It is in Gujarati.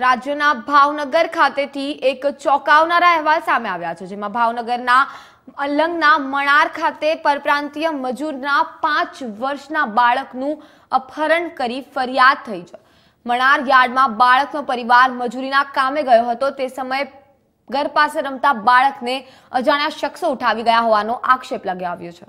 રાજ્યના ભાવનગર ખાતેથી એક ચોંકાવનારા અહેવાલ સામે આવ્યા છે જેમાં ભાવનગરના અલંગના મણાર ખાતે પરપ્રાંતીય મજૂરના પાંચ વર્ષના બાળકનું અપહરણ કરી ફરિયાદ થઈ છે મણાર યાર્ડમાં બાળકનો પરિવાર મજૂરીના કામે ગયો હતો તે સમયે ઘર પાસે રમતા બાળકને અજાણ્યા શખ્સો ઉઠાવી ગયા હોવાનો આક્ષેપ લગાવ્યો છે